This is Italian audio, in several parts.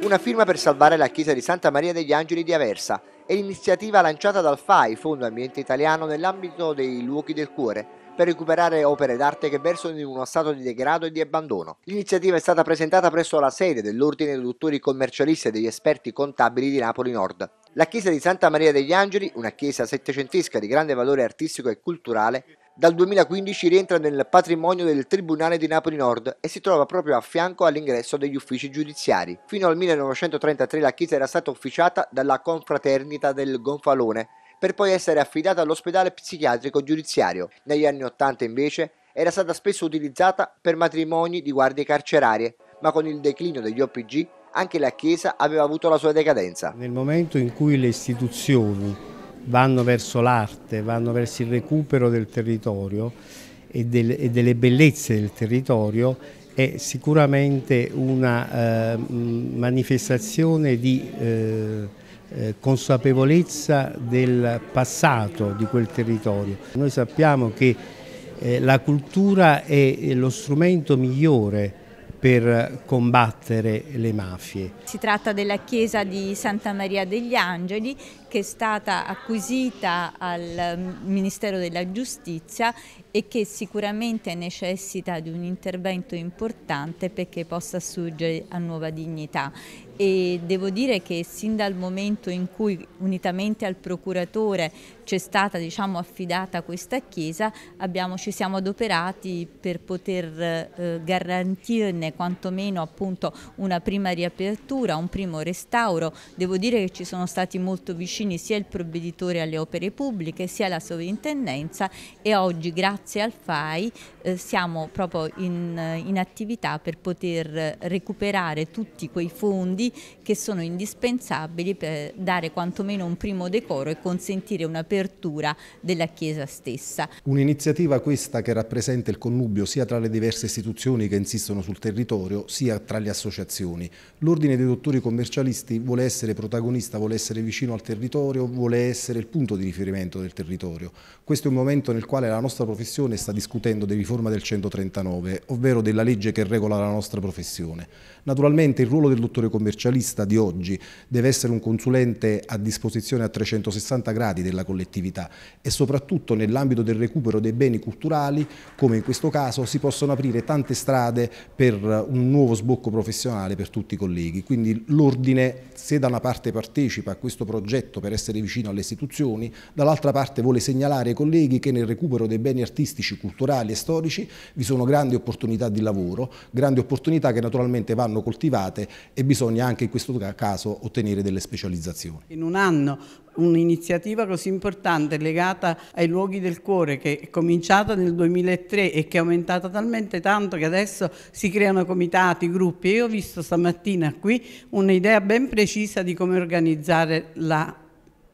Una firma per salvare la chiesa di Santa Maria degli Angeli di Aversa è l'iniziativa lanciata dal FAI, Fondo Ambiente Italiano, nell'ambito dei Luoghi del Cuore, per recuperare opere d'arte che versano in uno stato di degrado e di abbandono. L'iniziativa è stata presentata presso la sede dell'Ordine dei Dottori Commercialisti e degli Esperti Contabili di Napoli Nord. La chiesa di Santa Maria degli Angeli, una chiesa settecentesca di grande valore artistico e culturale, dal 2015 rientra nel patrimonio del Tribunale di Napoli Nord e si trova proprio a fianco all'ingresso degli uffici giudiziari. Fino al 1933 la chiesa era stata officiata dalla confraternita del Gonfalone, per poi essere affidata all'ospedale psichiatrico giudiziario. Negli anni Ottanta invece era stata spesso utilizzata per matrimoni di guardie carcerarie, ma con il declino degli OPG anche la chiesa aveva avuto la sua decadenza. Nel momento in cui le istituzioni vanno verso l'arte, vanno verso il recupero del territorio e, del, e delle bellezze del territorio è sicuramente una eh, manifestazione di eh, eh consapevolezza del passato di quel territorio. Noi sappiamo che eh, la cultura è lo strumento migliore per combattere le mafie. Si tratta della chiesa di Santa Maria degli Angeli che è stata acquisita al Ministero della Giustizia e che sicuramente necessita di un intervento importante perché possa sorgere a nuova dignità e devo dire che sin dal momento in cui unitamente al procuratore c'è stata diciamo, affidata questa chiesa abbiamo, ci siamo adoperati per poter eh, garantirne quantomeno appunto, una prima riapertura, un primo restauro, devo dire che ci sono stati molto vicini Concini sia il provveditore alle opere pubbliche sia la sovrintendenza e oggi grazie al FAI eh, siamo proprio in, in attività per poter recuperare tutti quei fondi che sono indispensabili per dare quantomeno un primo decoro e consentire un'apertura della Chiesa stessa. Un'iniziativa questa che rappresenta il connubio sia tra le diverse istituzioni che insistono sul territorio sia tra le associazioni. L'Ordine dei Dottori Commercialisti vuole essere protagonista, vuole essere vicino al territorio territorio, vuole essere il punto di riferimento del territorio. Questo è un momento nel quale la nostra professione sta discutendo di riforma del 139, ovvero della legge che regola la nostra professione. Naturalmente il ruolo del dottore commercialista di oggi deve essere un consulente a disposizione a 360 gradi della collettività e soprattutto nell'ambito del recupero dei beni culturali, come in questo caso, si possono aprire tante strade per un nuovo sbocco professionale per tutti i colleghi. Quindi l'Ordine, se da una parte partecipa a questo progetto progetto per essere vicino alle istituzioni, dall'altra parte vuole segnalare ai colleghi che nel recupero dei beni artistici, culturali e storici vi sono grandi opportunità di lavoro, grandi opportunità che naturalmente vanno coltivate e bisogna anche in questo caso ottenere delle specializzazioni. In un anno un'iniziativa così importante legata ai luoghi del cuore che è cominciata nel 2003 e che è aumentata talmente tanto che adesso si creano comitati, gruppi. Io ho visto stamattina qui un'idea ben precisa di come organizzare la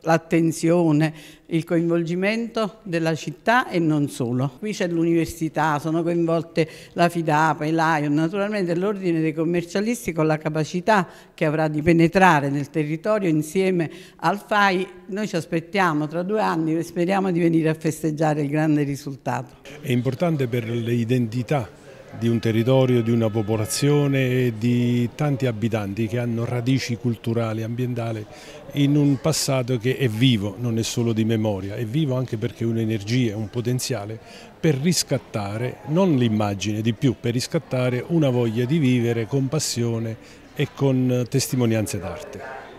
l'attenzione, il coinvolgimento della città e non solo. Qui c'è l'università, sono coinvolte la FIDAPA, l'AION, naturalmente l'ordine dei commercialisti con la capacità che avrà di penetrare nel territorio insieme al FAI. Noi ci aspettiamo tra due anni e speriamo di venire a festeggiare il grande risultato. È importante per l'identità di un territorio, di una popolazione e di tanti abitanti che hanno radici culturali, ambientali in un passato che è vivo, non è solo di memoria, è vivo anche perché è un'energia, un potenziale per riscattare non l'immagine di più, per riscattare una voglia di vivere con passione e con testimonianze d'arte.